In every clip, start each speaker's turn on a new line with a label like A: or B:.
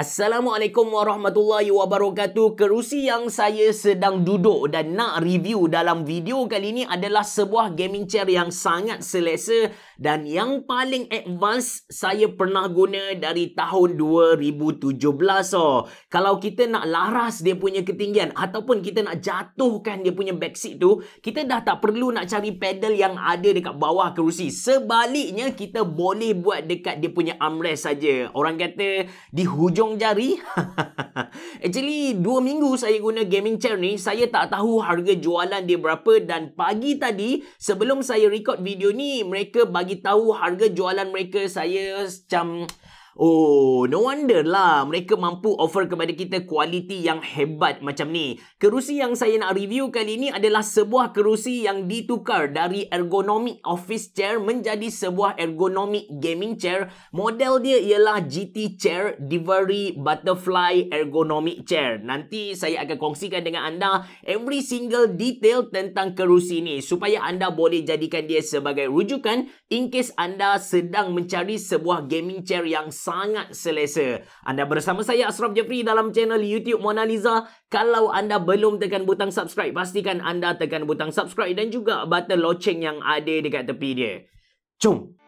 A: Assalamualaikum warahmatullahi wabarakatuh. Kerusi yang saya sedang duduk dan nak review dalam video kali ini adalah sebuah gaming chair yang sangat selesa dan yang paling advance saya pernah guna dari tahun 2017 oh. Kalau kita nak laras dia punya ketinggian ataupun kita nak jatuhkan dia punya back tu, kita dah tak perlu nak cari pedal yang ada dekat bawah kerusi. Sebaliknya kita boleh buat dekat dia punya armrest saja. Orang kata di hujung jari. Actually dua minggu saya guna gaming chair ni, saya tak tahu harga jualan dia berapa dan pagi tadi sebelum saya record video ni, mereka bagi bagi tahu harga jualan mereka saya macam Oh, no wonder lah mereka mampu offer kepada kita kualiti yang hebat macam ni. Kerusi yang saya nak review kali ni adalah sebuah kerusi yang ditukar dari ergonomic office chair menjadi sebuah ergonomic gaming chair. Model dia ialah GT Chair Divari Butterfly Ergonomic Chair. Nanti saya akan kongsikan dengan anda every single detail tentang kerusi ni supaya anda boleh jadikan dia sebagai rujukan in case anda sedang mencari sebuah gaming chair yang sangat selesa. Anda bersama saya Asraf Jeffrey dalam channel YouTube Mona Lisa. Kalau anda belum tekan butang subscribe, pastikan anda tekan butang subscribe dan juga button loceng yang ada dekat tepi dia. Jom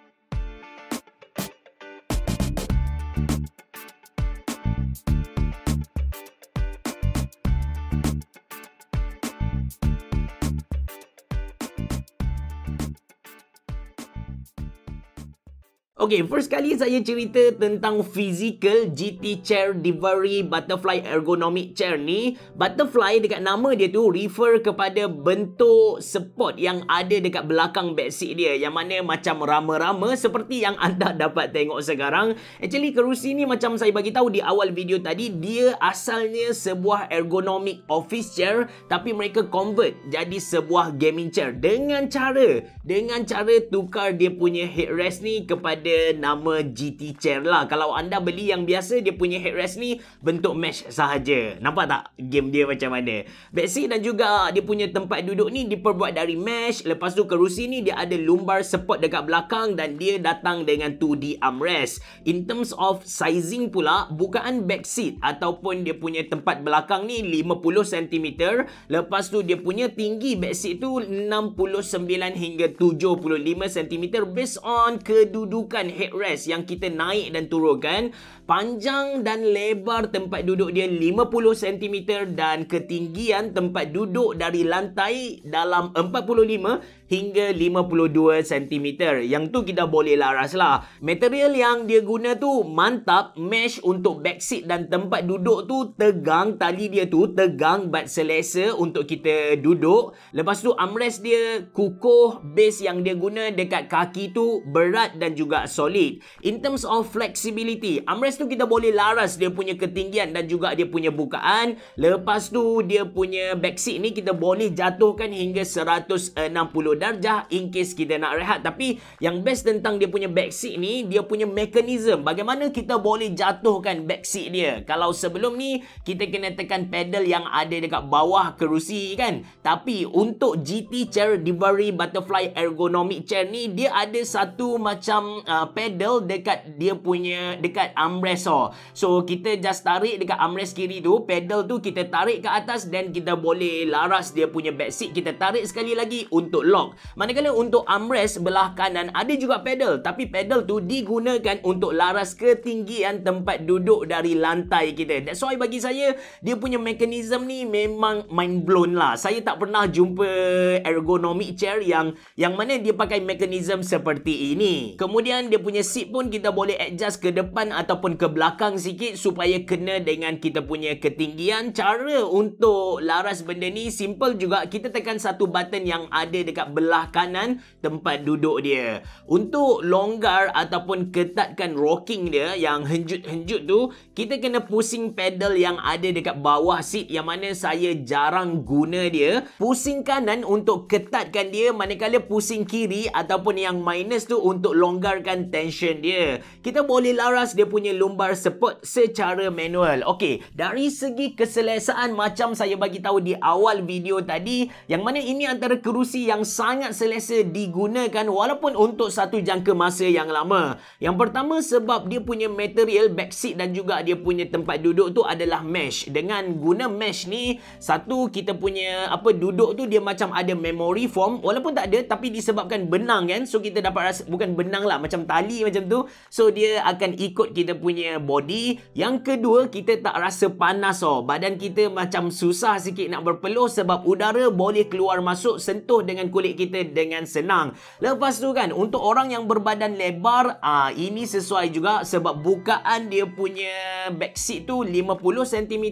A: Okay, first kali saya cerita tentang physical GT chair delivery butterfly ergonomic chair ni. Butterfly dekat nama dia tu refer kepada bentuk support yang ada dekat belakang backseat dia. Yang mana macam rama-rama seperti yang anda dapat tengok sekarang. Actually, kerusi ni macam saya bagi tahu di awal video tadi, dia asalnya sebuah ergonomic office chair tapi mereka convert jadi sebuah gaming chair dengan cara dengan cara tukar dia punya headrest ni kepada dia nama GT chair lah kalau anda beli yang biasa dia punya headrest ni bentuk mesh sahaja nampak tak game dia macam mana backseat dan juga dia punya tempat duduk ni diperbuat dari mesh lepas tu kerusi ni dia ada lumbar support dekat belakang dan dia datang dengan 2D armrest in terms of sizing pula bukaan backseat ataupun dia punya tempat belakang ni 50 cm lepas tu dia punya tinggi backseat tu 69 hingga 75 cm based on kedudukan menggunakan headrest yang kita naik dan turunkan panjang dan lebar tempat duduk dia 50 cm dan ketinggian tempat duduk dari lantai dalam 45 hingga 52 cm yang tu kita boleh laras lah material yang dia guna tu mantap mesh untuk back seat dan tempat duduk tu tegang tali dia tu tegang but selesa untuk kita duduk lepas tu armrest dia kukuh base yang dia guna dekat kaki tu berat dan juga solid. In terms of flexibility, amrest tu kita boleh laras dia punya ketinggian dan juga dia punya bukaan. Lepas tu dia punya back seat ni kita boleh jatuhkan hingga 160 darjah in case kita nak rehat. Tapi yang best tentang dia punya back seat ni, dia punya mekanism. Bagaimana kita boleh jatuhkan back seat dia? Kalau sebelum ni kita kena tekan pedal yang ada dekat bawah kerusi kan? Tapi untuk GT Chair Delivery Butterfly Ergonomic Chair ni dia ada satu macam uh, Uh, pedal dekat dia punya dekat armrest oh. So kita just tarik dekat armrest kiri tu, pedal tu kita tarik ke atas dan kita boleh laras dia punya back seat kita tarik sekali lagi untuk lock. Manakala untuk armrest belah kanan ada juga pedal tapi pedal tu digunakan untuk laras ketinggian tempat duduk dari lantai kita. That's why bagi saya dia punya mekanisme ni memang mind blown lah. Saya tak pernah jumpa ergonomic chair yang yang mana dia pakai mekanisme seperti ini. Kemudian dia punya seat pun kita boleh adjust ke depan ataupun ke belakang sikit supaya kena dengan kita punya ketinggian. Cara untuk laras benda ni simple juga. Kita tekan satu button yang ada dekat belah kanan tempat duduk dia. Untuk longgar ataupun ketatkan rocking dia yang henjut-henjut tu, kita kena pusing pedal yang ada dekat bawah seat yang mana saya jarang guna dia. Pusing kanan untuk ketatkan dia, manakala pusing kiri ataupun yang minus tu untuk longgarkan tension dia. Kita boleh laras dia punya lumbar support secara manual. Okey, dari segi keselesaan macam saya bagi tahu di awal video tadi, yang mana ini antara kerusi yang sangat selesa digunakan walaupun untuk satu jangka masa yang lama. Yang pertama sebab dia punya material back seat dan juga dia punya tempat duduk tu adalah mesh. Dengan guna mesh ni, satu kita punya apa duduk tu dia macam ada memory foam walaupun tak ada tapi disebabkan benang kan. So kita dapat rasa bukan benang lah macam tali macam tu so dia akan ikut kita punya body yang kedua kita tak rasa panas oh badan kita macam susah sikit nak berpeluh sebab udara boleh keluar masuk sentuh dengan kulit kita dengan senang lepas tu kan untuk orang yang berbadan lebar ah ini sesuai juga sebab bukaan dia punya back seat tu 50 cm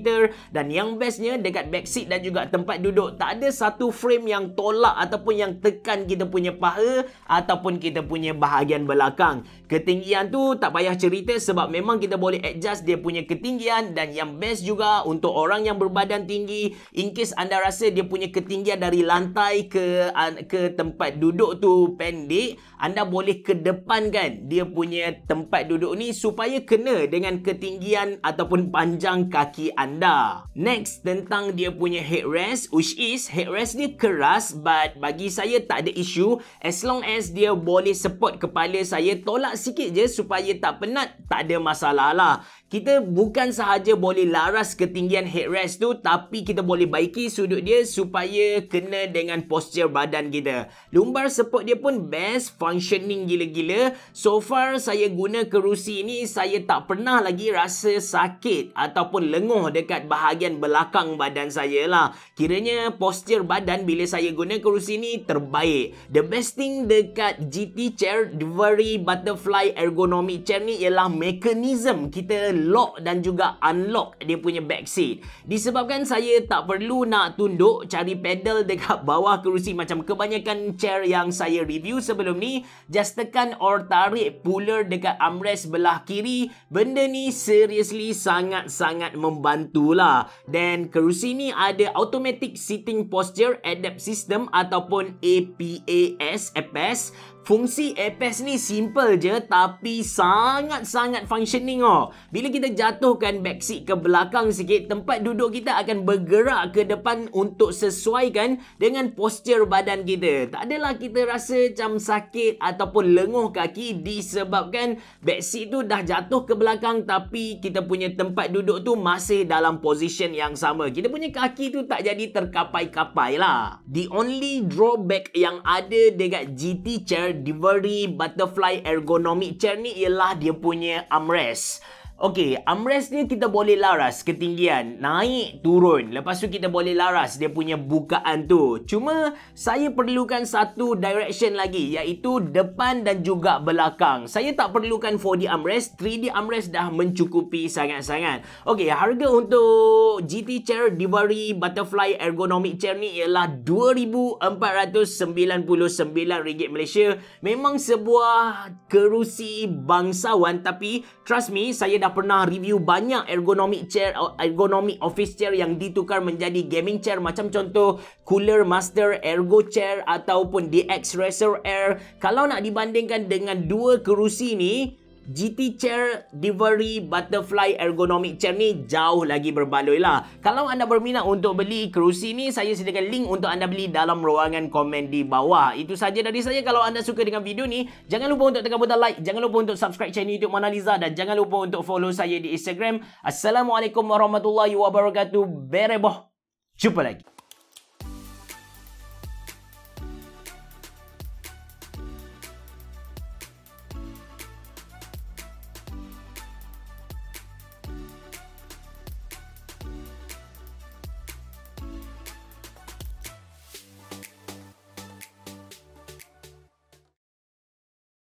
A: dan yang bestnya dekat back seat dan juga tempat duduk tak ada satu frame yang tolak ataupun yang tekan kita punya paha ataupun kita punya bahagian belakang belakang. Ketinggian tu tak payah cerita sebab memang kita boleh adjust dia punya ketinggian dan yang best juga untuk orang yang berbadan tinggi in case anda rasa dia punya ketinggian dari lantai ke ke tempat duduk tu pendek, anda boleh kedepankan dia punya tempat duduk ni supaya kena dengan ketinggian ataupun panjang kaki anda. Next tentang dia punya headrest, which is headrest ni keras but bagi saya tak ada isu as long as dia boleh support kepala saya saya tolak sikit je supaya tak penat, tak ada masalah lah. Kita bukan sahaja boleh laras ketinggian headrest tu tapi kita boleh baiki sudut dia supaya kena dengan postur badan kita. Lumbar support dia pun best functioning gila-gila. So far saya guna kerusi ni saya tak pernah lagi rasa sakit ataupun lenguh dekat bahagian belakang badan saya lah. Kiranya postur badan bila saya guna kerusi ni terbaik. The best thing dekat GT chair very butterfly ergonomic chair ni ialah mekanism kita lock dan juga unlock dia punya back seat. Disebabkan saya tak perlu nak tunduk cari pedal dekat bawah kerusi macam kebanyakan chair yang saya review sebelum ni, just tekan or tarik puller dekat armrest belah kiri, benda ni seriously sangat-sangat membantulah. Dan kerusi ni ada automatic seating posture adapt system ataupun APAS, APAS Fungsi APEX ni simple je tapi sangat-sangat functioning oh. Bila kita jatuhkan backseat ke belakang sikit, tempat duduk kita akan bergerak ke depan untuk sesuaikan dengan postur badan kita. Tak adalah kita rasa macam sakit ataupun lenguh kaki disebabkan backseat tu dah jatuh ke belakang tapi kita punya tempat duduk tu masih dalam position yang sama. Kita punya kaki tu tak jadi terkapai-kapai lah. The only drawback yang ada dekat GT Charity delivery butterfly ergonomic chair ni ialah dia punya armrest Okey, armrest ni kita boleh laras ketinggian, naik, turun. Lepas tu kita boleh laras dia punya bukaan tu. Cuma saya perlukan satu direction lagi iaitu depan dan juga belakang. Saya tak perlukan 4D armrest, 3D armrest dah mencukupi sangat-sangat. Okey, harga untuk GT chair diberi butterfly ergonomic chair ni ialah RM2,499 Malaysia. Memang sebuah kerusi bangsawan tapi trust me, saya dah dah pernah review banyak ergonomic chair ergonomic office chair yang ditukar menjadi gaming chair macam contoh Cooler Master Ergo Chair ataupun DX Racer Air kalau nak dibandingkan dengan dua kerusi ni GT Chair Delivery Butterfly Ergonomic Chair ni jauh lagi berbaloi lah. Kalau anda berminat untuk beli kerusi ni, saya sediakan link untuk anda beli dalam ruangan komen di bawah. Itu saja dari saya. Kalau anda suka dengan video ni, jangan lupa untuk tekan butang like. Jangan lupa untuk subscribe channel YouTube Mona Lisa. Dan jangan lupa untuk follow saya di Instagram. Assalamualaikum warahmatullahi wabarakatuh. Bereboh. Jumpa lagi.